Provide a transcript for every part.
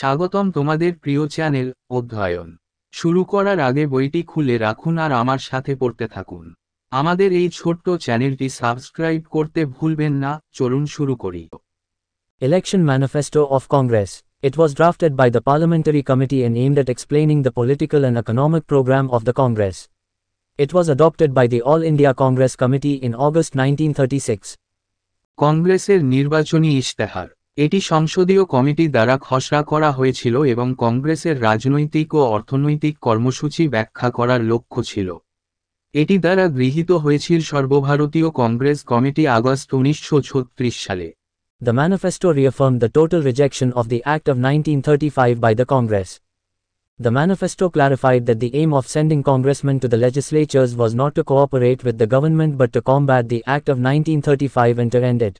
স্বাগতম তোমাদের প্রিয় চ্যানেল অধ্যয়ন শুরু করার আগে বইটি খুলে রাখুন আর আমার সাথে পড়তে থাকুন আমাদের এই ছোট্ট চ্যানেলটি সাবস্ক্রাইব করতে ভুলবেন না চলুন শুরু করি election manifesto of Congress it was drafted by the parliamentary committee and aimed at explaining the political and economic programme of the Congress it was adopted by the all India Congress committee in August nineteen thirty six কংগ্রেসের নির্বাচনী ইশতেহার এটি সংসদীয় committee দ্বারা খসড়া করা হয়েছিল এবং কংগ্রেসের রাজনৈতিক ও অর্থনৈতিক কর্মসূচি ব্যাখ্যা করার লক্ষ্য ছিল এটি দ্বারা গৃহীত হয়েছিল সর্বভারতীয় কংগ্রেস কমিটি আগস্ট উনিশশো সালে The manifesto reaffirmed the total rejection of the Act of 1935 by the Congress. The manifesto clarified that the aim of sending congressmen to the legislatures was not to cooperate with the government but to combat the Act of 1935 and to end it.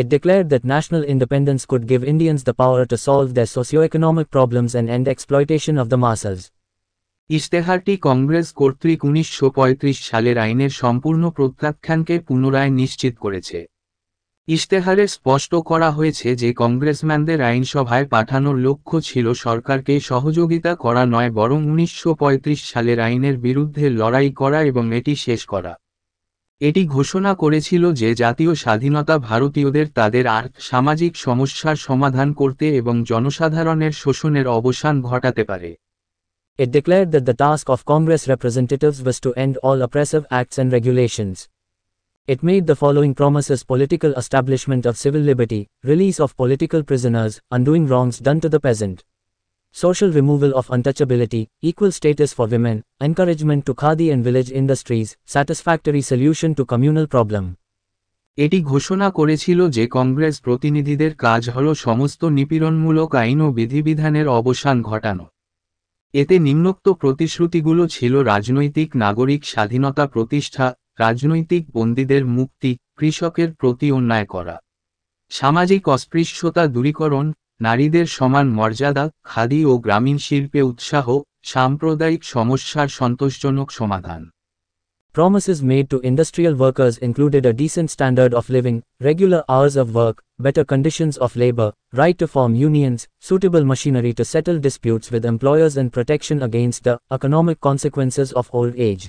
It declared that national independence could give Indians the power to solve their socio-economic problems and end exploitation of the masses. ইশতেহারটি Congress কর্তৃক উনিশশো পঁয়ত্রিশ সালের আইনের সম্পূর্ণ প্রত্যাখ্যানকে পুনরায় নিশ্চিত করেছে ইশতেহারে স্পষ্ট করা হয়েছে যে কংগ্রেসম্যানদের আইনসভায় পাঠানোর লক্ষ্য ছিল সরকারকে সহযোগিতা করা নয় বরং উনিশশো সালের আইনের বিরুদ্ধে লড়াই করা এবং এটি শেষ করা এটি ঘোষণা করেছিল যে জাতীয় স্বাধীনতা ভারতীয়দের তাদের আর সামাজিক সমস্যার সমাধান করতে এবং জনসাধারণের শোষণের অবসান ঘটাতে পারে It declared that the task of Congress representatives was to end all oppressive acts and regulations. It made the following promises political establishment of civil liberty, release of political prisoners, undoing wrongs done to the peasant. social removal of untouchability, equal status for women, encouragement to khadi and village industries, satisfactory solution to communal problem. এটি ঘোষণা করেছিল যে কংগ্রেস প্রতিনিধিদের কাজ হল সমস্ত নিপীড়নমূলক আইন ও বিধিবিধানের অবসান ঘটানো এতে নিম্নোক্ত প্রতিশ্রুতিগুলো ছিল রাজনৈতিক নাগরিক স্বাধীনতা প্রতিষ্ঠা রাজনৈতিক বন্দীদের মুক্তি কৃষকের প্রতি অন্যায় করা সামাজিক অস্পৃশ্যতা দূরীকরণ নারীদের সমান মর্যাদা খাদি ও গ্রামীণ শিল্পে উৎসাহ সাম্প্রদায়িক সমস্যার সন্তোষজনক সমাধান Promises made to industrial workers included a decent standard of living, regular hours of work, better conditions of labor, right to form unions, suitable machinery to settle disputes with employers and protection against the economic consequences of old age.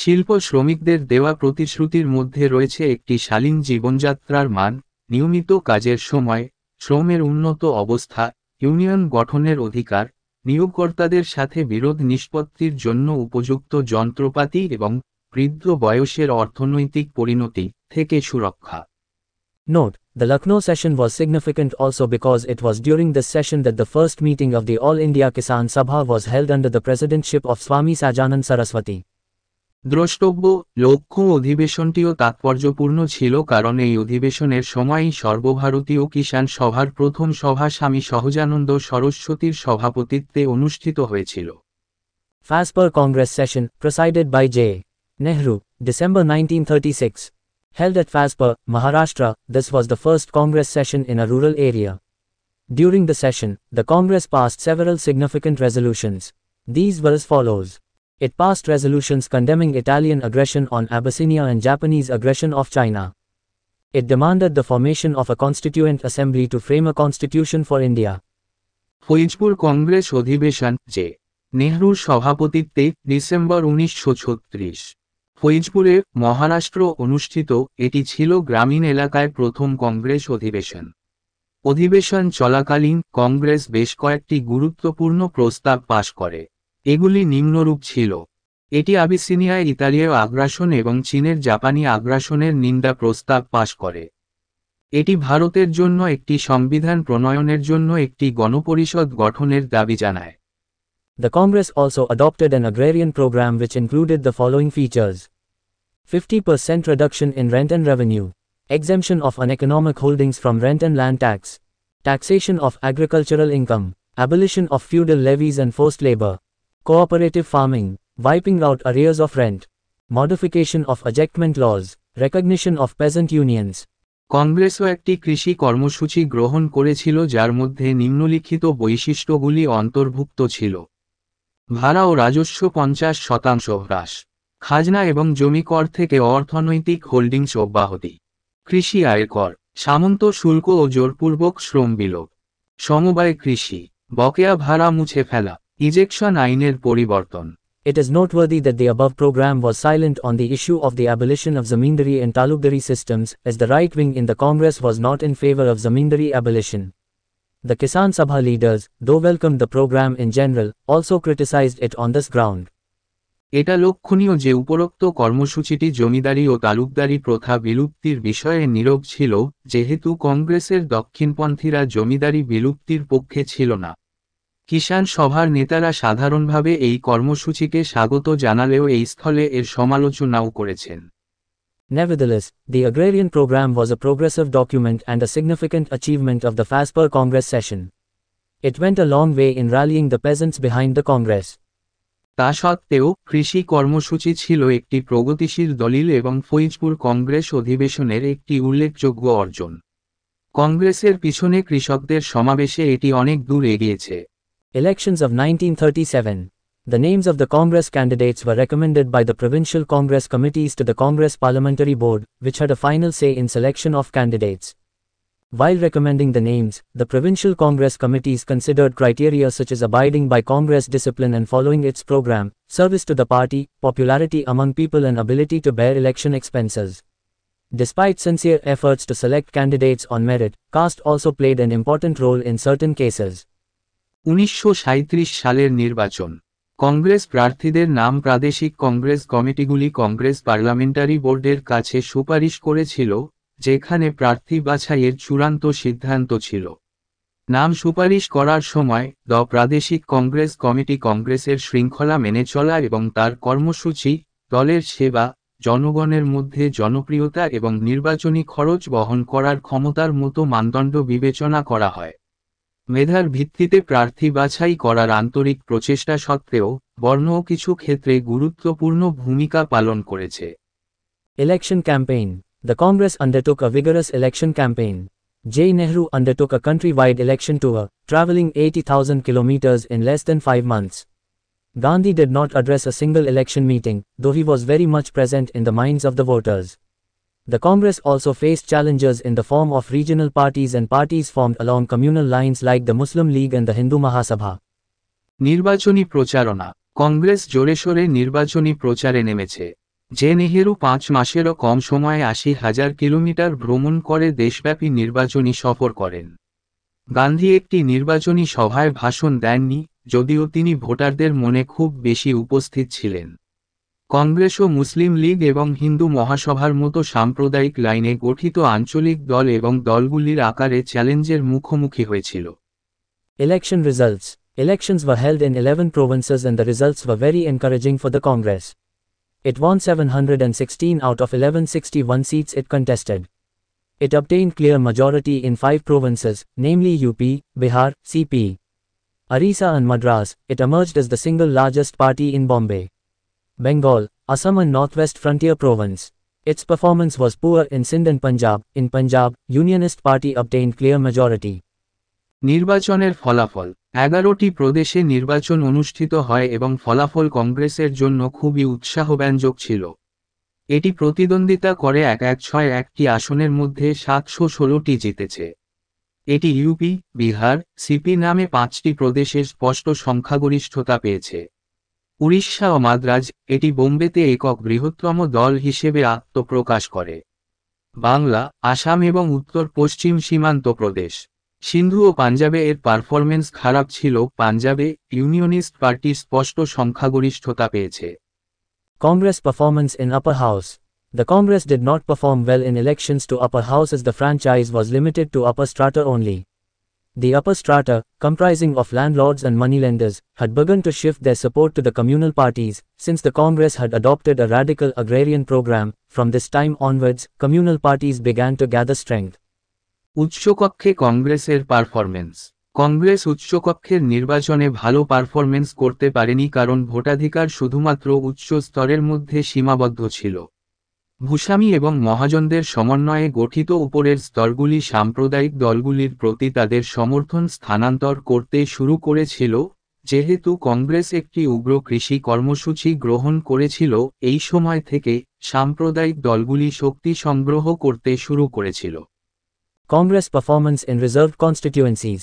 শিল্প শ্রমিকদের দেওয়া প্রতিশ্রুতির মধ্যে রয়েছে একটি শালীন জীবনযাত্রার মান নিয়মিত কাজের সময় শ্রমের উন্নত অবস্থা ইউনিয়ন গঠনের অধিকার নিয়োগকর্তাদের সাথে বিরোধ নিষ্পত্তির জন্য উপযুক্ত যন্ত্রপাতি এবং বৃদ্ধ বয়সের অর্থনৈতিক পরিণতি থেকে সুরক্ষা Note, the Lucknow session was significant also because it was during this session that the first meeting of the All India Kisan Sabha was held under the presidency of Swami Sajanand Saraswati. দ্রষ্টব্য লক্ষ্য অধিবেশনটিও তাৎপর্যপূর্ণ ছিল কারণ এই অধিবেশনের সময়ই সর্বভারতীয় কিষাণ সভার প্রথম সভা স্বামী সহজানন্দ সরস্বতীর সভাপতিত্বে অনুষ্ঠিত হয়েছিল Faizpur Congress session presided by J Nehru December nineteen thirty six held at Faizpur Maharashtra this was the first Congress session in a rural area during the session the Congress passed several significant resolutions these were as follows It passed resolutions condemning Italian aggression on Abyssinia and Japanese aggression of China. It demanded the formation of a constituent assembly to frame a constitution for India. Faizpur Congress অধিবেশন যে নেহরুর সভাপতিত্বে December উনিশশো ছত্রিশ ফৈজপুরে মহারাষ্ট্র অনুষ্ঠিত এটি ছিল গ্রামীণ এলাকায় প্রথম কংগ্রেস অধিবেশন অধিবেশন চলাকালীন কংগ্রেস বেশ কয়েকটি গুরুত্বপূর্ণ প্রস্তাব পাশ করে এগুলি নিম্নরূপ ছিল এটি আবিসিনিয়ায় ইতালীয় আগ্রাসন এবং চীনের জাপানি আগ্রাসনের নিন্দা প্রস্তাব পাশ করে এটি ভারতের জন্য একটি সংবিধান প্রণয়নের জন্য একটি গণপরিষদ গঠনের দাবি জানায় the Congress also adopted an agrarian programme which included the following features fifty percent reduction in rent and revenue exemption of an economic holdings from rent and land tax taxation of agricultural income abolition of feudal levies and forced labour cooperative farming, wiping out arrears of rent, modification of ejectment laws, recognition of peasant unions. কংগ্রেসও একটি কৃষি কর্মসূচি গ্রহণ করেছিল যার মধ্যে নিম্নলিখিত বৈশিষ্ট্যগুলি অন্তর্ভুক্ত ছিল ভাড়া ও রাজস্ব পঞ্চাশ শতাংশ হ্রাস খাজনা এবং জমি কর থেকে অর্থনৈতিক হোল্ডিংস অব্যাহতি কৃষি আয় কর সামন্ত শুল্ক ও জোরপূর্বক শ্রম বিলোপ সমবায় কৃষি বকেয়া ভাড়া মুছে ফেলা Ejection আইনের পরিবর্তন It is noteworthy that the above program was silent on the issue of the abolition of zamindari and talukdari systems, as the right wing in the Congress was not in favor of zamindari abolition. The Kisan Sabha leaders, though welcomed the program in general, also criticized it on this ground. এটা লক্ষণীয় যে উপরোক্ত কর্মসূচিটি জমিদারি ও তালুকদারি প্রথা বিলুপ্তির বিষয়ে নীরব ছিল যেহেতু কংগ্রেসের দক্ষিণপন্থীরা জমিদারি বিলুপ্তির পক্ষে ছিল না কিষাণ সভার নেতারা সাধারণভাবে এই কর্মসূচিকে স্বাগত জানালেও এই স্থলে এর সমালোচনাও করেছেন Nevertheless, the agrarian program was a progressive document and a significant achievement of the FASPER Congress session. It went a long way in rallying the peasants behind the Congress. তা সত্ত্বেও কৃষি কর্মসূচি ছিল একটি প্রগতিশীল দলিল এবং ফৈজপুর কংগ্রেস অধিবেশনের একটি উল্লেখযোগ্য অর্জন কংগ্রেসের পিছনে কৃষকদের সমাবেশে এটি অনেক দূর এগিয়েছে Elections of 1937. The names of the Congress candidates were recommended by the provincial Congress committees to the Congress Parliamentary Board, which had a final say in selection of candidates. While recommending the names, the provincial Congress committees considered criteria such as abiding by Congress discipline and following its program, service to the party, popularity among people and ability to bear election expenses. Despite sincere efforts to select candidates on merit, caste also played an important role in certain cases. উনিশশো সালের নির্বাচন কংগ্রেস প্রার্থীদের নাম প্রাদেশিক Congress কমিটিগুলি Congress parliamentary বোর্ডের কাছে সুপারিশ করেছিল যেখানে প্রার্থী বাছাইয়ের চূড়ান্ত সিদ্ধান্ত ছিল নাম সুপারিশ করার সময় দ প্রাদেশিক কংগ্রেস কমিটি কংগ্রেসের শৃঙ্খলা মেনে চলা এবং তার কর্মসূচি দলের সেবা জনগণের মধ্যে জনপ্রিয়তা এবং নির্বাচনী খরচ বহন করার ক্ষমতার মতো মানদণ্ড বিবেচনা করা হয় মেধার ভিত্তিতে প্রার্থী বাছাই করার আন্তরিক প্রচেষ্টা সত্ত্বেও বর্ণ ও কিছু ক্ষেত্রে গুরুত্বপূর্ণ ভূমিকা পালন করেছে election campaign the Congress undertook a Vigorous election campaign J Nehru undertook a country wide election tour travelling 80000 kilometres in less than 5 months Gandhi did not address a single election meeting though he was very much present in the minds of the voters The Congress also faced challenges in the form of regional parties and parties formed along communal lines like the Muslim League and the Hindu Mahasabha. নির্বাচনী প্রচারণা কংগ্রেস জোরেশোরে নির্বাচনী প্রচারে নেমেছে যে নেহেরু পাঁচ মাসেরও কম সময়ে আশি হাজার কিলোমিটার ভ্রমণ করে দেশব্যাপী নির্বাচনী সফর করেন গান্ধী একটি নির্বাচনী সভায় ভাষণ দেননি যদিও তিনি ভোটারদের মনে খুব বেশি উপস্থিত ছিলেন কংগ্রেস ও মুসলিম লীগ এবং হিন্দু মহাসভার মতো সাম্প্রদায়িক লাইনে গঠিত আঞ্চলিক দল এবং দলগুলির আকারে চ্যালেঞ্জের মুখোমুখি হয়েছিল election results Elections were held in 11 provinces and the results were very encouraging for the Congress. It won 716 out of 1161 seats it contested. It obtained clear majority in five provinces, namely UP, Bihar, CP, Arisa and Madras. It emerged as the single largest party in Bombay. Bengal, Assam and Northwest Frontier Province. Its performance was poor in Sindh and Punjab. In Punjab, Unionist Party obtained clear majority. নির্বাচনের ফলাফল এগারোটি প্রদেশে নির্বাচন অনুষ্ঠিত হয় এবং ফলাফল কংগ্রেসের জন্য খুবই উৎসাহব্যঞ্জক ছিল এটি প্রতিদ্বন্দ্বিতা করে এক এক ছয় একটি আসনের মধ্যে সাতশো ষোলোটি জিতেছে এটি ইউপি বিহার সিপি নামে পাঁচটি প্রদেশের স্পষ্ট সংখ্যাগরিষ্ঠতা পেয়েছে উড়িষ্যা ও মাদ্রাজ এটি বোম্বেতে একক বৃহত্তম দল হিসেবে আত্মপ্রকাশ করে বাংলা আসাম এবং উত্তর পশ্চিম সীমান্ত প্রদেশ সিন্ধু ও পাঞ্জাবে এর পারফরমেন্স খারাপ ছিল পাঞ্জাবে ইউনিয়নিস্ট পার্টি স্পষ্ট সংখ্যাগরিষ্ঠতা পেয়েছে Congress performance in upper house the Congress did not perform well in elections to upper house as the franchise was limited to upper strata only The upper strata, comprising of landlords and moneylenders, had begun to shift their support to the communal parties, since the Congress had adopted a radical agrarian program, from this time onwards, communal parties began to gather strength. উৎসকক্ষে কংগ্রেসের performance Congress উৎসকক্ষের নির্বাচনে ভালো performance করতে পারেনি কারণ ভোটাধিকার শুধুমাত্র উচ্চ স্তরের মধ্যে সীমাবদ্ধ ছিল ভূস্বামী এবং মহাজনদের সমন্বয়ে গঠিত উপরের স্তরগুলি সাম্প্রদায়িক দলগুলির প্রতি তাদের সমর্থন স্থানান্তর করতে শুরু করেছিল যেহেতু কংগ্রেস একটি উগ্র কৃষি কর্মসূচি গ্রহণ করেছিল এই সময় থেকে সাম্প্রদায়িক দলগুলি শক্তি সংগ্রহ করতে শুরু করেছিল Congress performance in reserve constituencies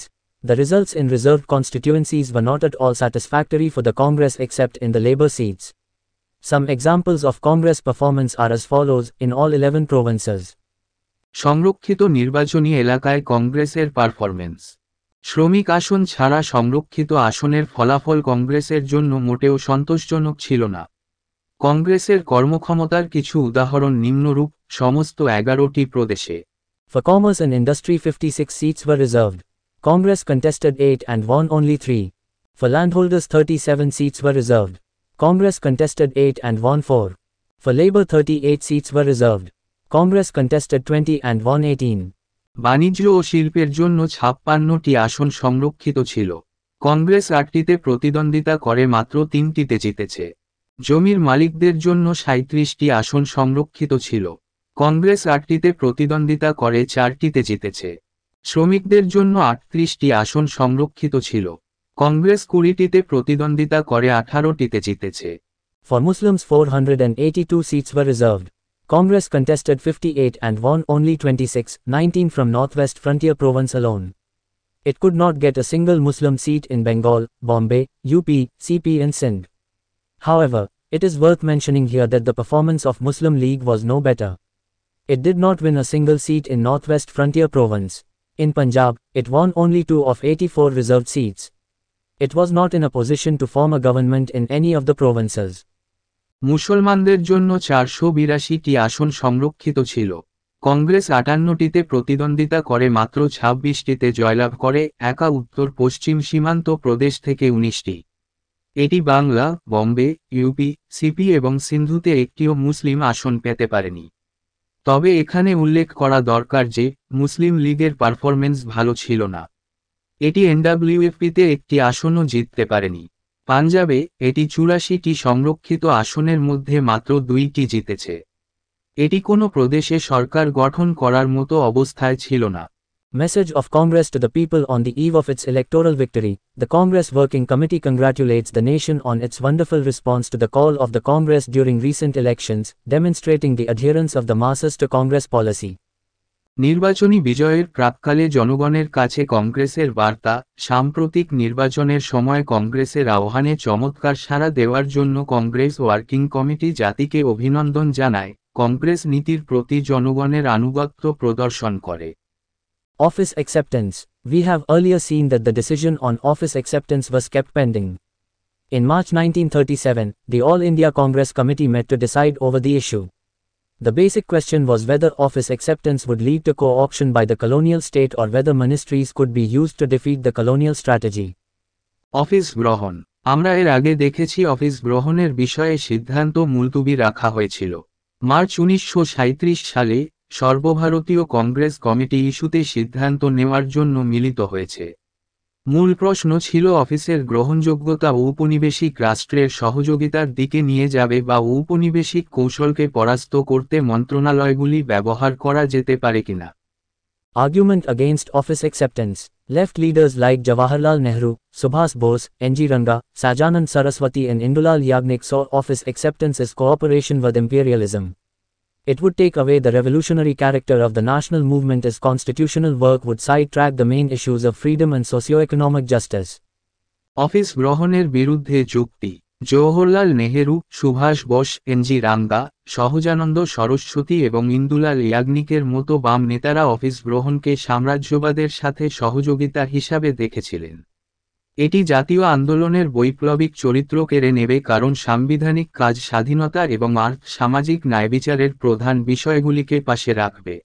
the results in reserve constituencies were not at all satisfactory for the Congress except in the labour seats Some examples of Congress performance are as follows in all 11 provinces. সংরক্ষিত নির্বাচনী এলাকায় কংগ্রেসের performance শ্রমিক আসন ছাড়া সংরক্ষিত আসনের ফলাফল কংগ্রেসের জন্য মোটেও সন্তোষজনক ছিল না কংগ্রেসের কর্মক্ষমতার কিছু উদাহরণ নিম্নরূপ সমস্ত এগারোটি প্রদেশে For commerce and industry 56 seats were reserved. Congress contested 8 and won only 3. For landholders 37 seats were reserved. Congress contested 8 and won 4. For Labour 38 seats were reserved. Congress contested 20 and won 18. বাণিজ্য ও শিল্পের জন্য ছাপ্পান্নটি আসন সংরক্ষিত ছিল কংগ্রেস আটটিতে প্রতিদ্বন্দ্বিতা করে মাত্র তিনটিতে জিতেছে জমির মালিকদের জন্য সাঁত্রিশটি আসন সংরক্ষিত ছিল কংগ্রেস আটটিতে প্রতিদ্বন্দ্বিতা করে চারটিতে জিতেছে শ্রমিকদের জন্য আটত্রিশটি আসন সংরক্ষিত ছিল কংগ্রেস কুড়িটিতে প্রতিদ্বন্দ্বিতা করে আঠারোটিতে জিতেছে For Muslims 482 seats were reserved. Congress contested 58 and won only 26, 19 from Northwest Frontier Province alone. It could not get a single Muslim seat in Bengal, Bombay, UP, CP and Sindh. However, it is worth mentioning here that the performance of Muslim League was no better. It did not win a single seat in Northwest Frontier Province. In Punjab, it won only two of 84 reserved seats. it was not in a position to form a government in any of the provinces. মুসলমানদের জন্য চারশো বিরাশিটি আসন সংরক্ষিত ছিল কংগ্রেস আটান্নটিতে প্রতিদ্বন্দ্বিতা করে মাত্র ছাব্বিশটিতে জয়লাভ করে একা উত্তর পশ্চিম সীমান্ত প্রদেশ থেকে উনিশটি এটি বাংলা বম্বে ইউপি সিপি এবং সিন্ধুতে একটিও মুসলিম আসন পেতে পারেনি তবে এখানে উল্লেখ করা দরকার যে মুসলিম লীগের পারফরমেন্স ভালো ছিল না এটি এনডাব্লিউএফপিতে একটি আসনও জিততে পারেনি পাঞ্জাবে এটি চুরাশিটি সংরক্ষিত আসনের মধ্যে মাত্র দুইটি জিতেছে এটি কোনো প্রদেশে সরকার গঠন করার মতো অবস্থায় ছিল না message of Congress to the people on the eve of its electoral victory the Congress working committee congratulates the nation on its wonderful response to the call of the Congress during recent elections demonstrating the adherence of the masses to Congress policy নির্বাচনী বিজয়ের প্রাককালে জনগণের কাছে কংগ্রেসের বার্তা সাম্প্রতিক নির্বাচনের সময় কংগ্রেসের আহ্বানে চমৎকার সাড়া দেওয়ার জন্য কংগ্রেস ওয়ার্কিং কমিটি জাতিকে অভিনন্দন জানায় কংগ্রেস নীতির প্রতি জনগণের আনুগত্য প্রদর্শন করে office acceptance We have earlier seen that the decision on office acceptance was kept March In thirty 1937, the all India Congress committee met to decide over the issue The basic question was whether office acceptance would lead to co-option by the colonial state or whether ministries could be used to defeat the colonial strategy. Office গ্রহণ আমরা এর আগে দেখেছি office গ্রহণের বিষয়ে সিদ্ধান্ত মুলতুবি রাখা হয়েছিল মার্চ উনিশশো সালে সর্বভারতীয় কংগ্রেস কমিটি ইস্যুতে সিদ্ধান্ত নেওয়ার জন্য মিলিত হয়েছে মূল প্রশ্ন ছিল অফিসের গ্রহণযোগ্যতা ঔপনিবেশিক রাষ্ট্রের সহযোগিতার দিকে নিয়ে যাবে বা ঔপনিবেশিক কৌশলকে পরাস্ত করতে মন্ত্রণালয়গুলি ব্যবহার করা যেতে পারে কিনা argument against office acceptance left leaders like Jawaharlal Nehru Subhash Bose N G Ranga Sahajanand Saraswati and Indulal Yagnik office acceptance is cooperation with imperialism It would take away the revolutionary character of the national movement as constitutional work would sidetrack the main issues of freedom and socio-economic justice. Office গ্রহণের বিরুদ্ধে যুক্তি Jawaharlal Nehru Subhash Bose N G Ranga Sahajanand Saraswati এবং ইন্দুলাল ইয়াগনিকের মতো বাম নেতারা office গ্রহণকে সাম্রাজ্যবাদের সাথে সহযোগিতা হিসাবে দেখেছিলেন এটি জাতীয় আন্দোলনের বৈপ্লবিক চরিত্র কেড়ে নেবে কারণ সাংবিধানিক কাজ স্বাধীনতা এবং আর সামাজিক ন্যায়বিচারের প্রধান বিষয়গুলিকে পাশে রাখবে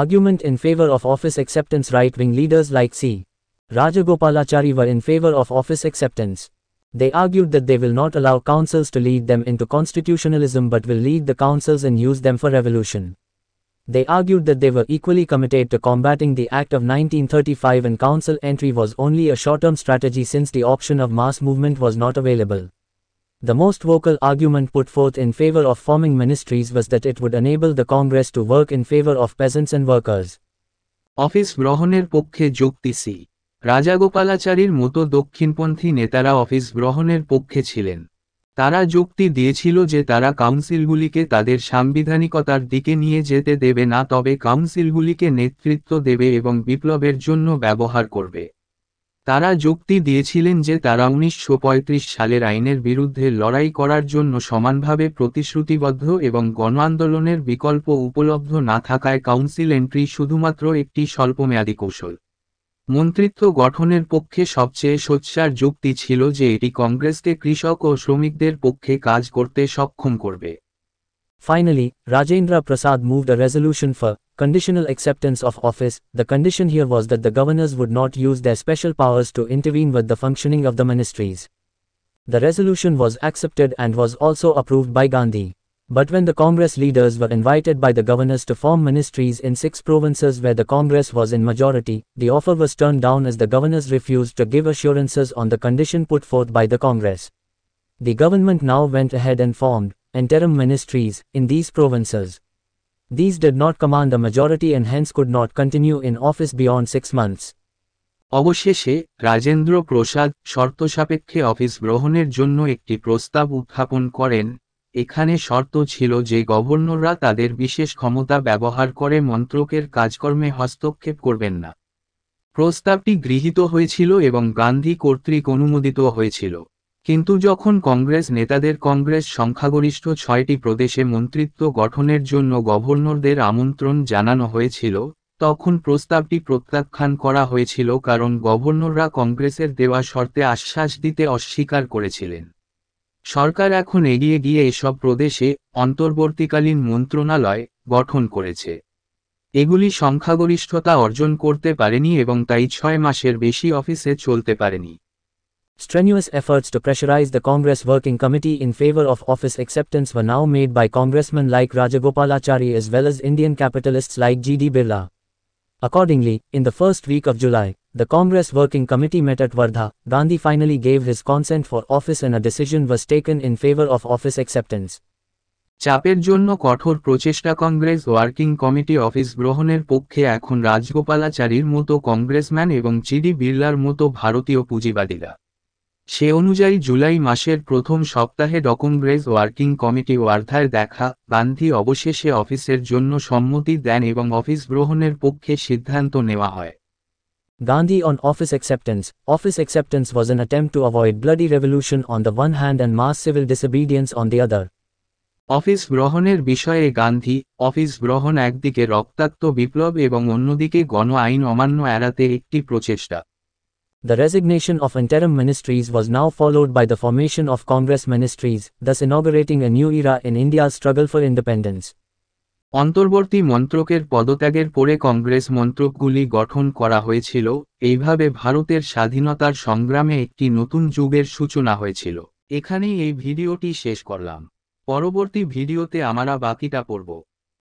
argument in favour of office acceptance right wing leaders like C Rajagopalachari were in favour of office acceptance they argued that they will not allow councils to lead them into constitutionalism but will lead the councils in use them for revolution They argued that they were equally committed to combating the Act of 1935 and council entry was only a short-term strategy since the option of mass movement was not available. The most vocal argument put forth in favor of forming ministries was that it would enable the Congress to work in favor of peasants and workers. Office গ্রহণের পক্ষে যুক্তি C রাজাগোপালাচারীর মতো দক্ষিণপন্থী নেতারা office গ্রহণের পক্ষে ছিলেন তারা যুক্তি দিয়েছিল যে তারা কাউন্সিলগুলিকে তাদের সাংবিধানিকতার দিকে নিয়ে যেতে দেবে না তবে কাউন্সিলগুলিকে নেতৃত্ব দেবে এবং বিপ্লবের জন্য ব্যবহার করবে তারা যুক্তি দিয়েছিলেন যে তারা উনিশশো সালের আইনের বিরুদ্ধে লড়াই করার জন্য সমানভাবে প্রতিশ্রুতিবদ্ধ এবং গণ আন্দোলনের বিকল্প উপলব্ধ না থাকায় কাউন্সিল এন্ট্রি শুধুমাত্র একটি স্বল্পমেয়াদী কৌশল মন্ত্রিত্ব গঠনের পক্ষে সবচেয়ে সচ্ছার যুক্তি ছিল যে এটি কংগ্রেসকে কৃষক ও শ্রমিকদের পক্ষে কাজ করতে সক্ষম করবে finally Rajendra Prasad moved a resolution for conditional acceptance of office the condition here was that the governors would not use their special powers to intervene with the functioning of the ministries the resolution was accepted and was also approved by Gandhi But when the Congress leaders were invited by the governors to form ministries in six provinces where the Congress was in majority, the offer was turned down as the governors refused to give assurances on the condition put forth by the Congress. The government now went ahead and formed interim ministries in these provinces. These did not command a majority and hence could not continue in office beyond six months. অবশেষে রাজেন্দ্র প্রসাদ শর্তসাপেক্ষে office গ্রহণের জন্য একটি প্রস্তাব উত্থাপন করেন এখানে শর্ত ছিল যে গভর্নররা তাদের বিশেষ ক্ষমতা ব্যবহার করে মন্ত্রকের কাজকর্মে হস্তক্ষেপ করবেন না প্রস্তাবটি গৃহীত হয়েছিল এবং গান্ধী কর্তৃক অনুমোদিত হয়েছিল কিন্তু যখন কংগ্রেস নেতাদের কংগ্রেস সংখ্যাগরিষ্ঠ ছয়টি প্রদেশে মন্ত্রিত্ব গঠনের জন্য গভর্নরদের আমন্ত্রণ জানানো হয়েছিল তখন প্রস্তাবটি প্রত্যাখ্যান করা হয়েছিল কারণ গভর্নররা কংগ্রেসের দেওয়া শর্তে আশ্বাস দিতে অস্বীকার করেছিলেন সরকার এখন এগিয়ে গিয়ে এসব প্রদেশে অন্তর্বর্তীকালীন মন্ত্রণালয় গঠন করেছে এগুলি সংখ্যাগরিষ্ঠতা অর্জন করতে পারেনি এবং তাই ছয় মাসের বেশি অফিসে চলতে পারেনি Strenuous efforts to pressurize the Congress Working Committee in favor of office acceptance were now made by congressmen like Rajagopalachari as well as Indian capitalists like G.D. Birla. Accordingly, in the first week of July, the Congress Working Committee met at Vardha, Gandhi finally gave his consent for office and a decision was taken in favor of office acceptance. চাপের জন্য কঠোর প্রচেষ্টা Congress working committee office গ্রহণের পক্ষে এখন রাজগোপালাচারীর মতো congressman এবং CD বিড়লার মতো ভারতীয় পুঁজিবাদীরা সে অনুযায়ী জুলাই মাসের প্রথম সপ্তাহে ডকংগ্রেস ওয়ার্কিং কমিটি ওয়ার্ধায় দেখা গান্ধী অবশেষে অফিসের জন্য সম্মতি দেন এবং অফিস গ্রহণের পক্ষে সিদ্ধান্ত নেওয়া হয় Gandhi on office acceptance. Office acceptance was an attempt to avoid bloody revolution on the one hand and mass civil disobedience on the other. Office গ্রহণের বিষয়ে গান্ধী অফিস গ্রহণ একদিকে রক্তাক্ত বিপ্লব এবং অন্যদিকে গণ আইন অমান্য এড়াতে একটি প্রচেষ্টা The resignation of interim ministries was now followed by the formation of Congress ministries, thus inaugurating a new era in India's struggle for independence. অন্তর্বর্তী মন্ত্রকের পদত্যাগের পরে কংগ্রেস মন্ত্রকগুলি গঠন করা হয়েছিল এইভাবে ভারতের স্বাধীনতার সংগ্রামে একটি নতুন যুগের সূচনা হয়েছিল এখানেই এই ভিডিওটি শেষ করলাম পরবর্তী ভিডিওতে আমরা বাকিটা পড়ব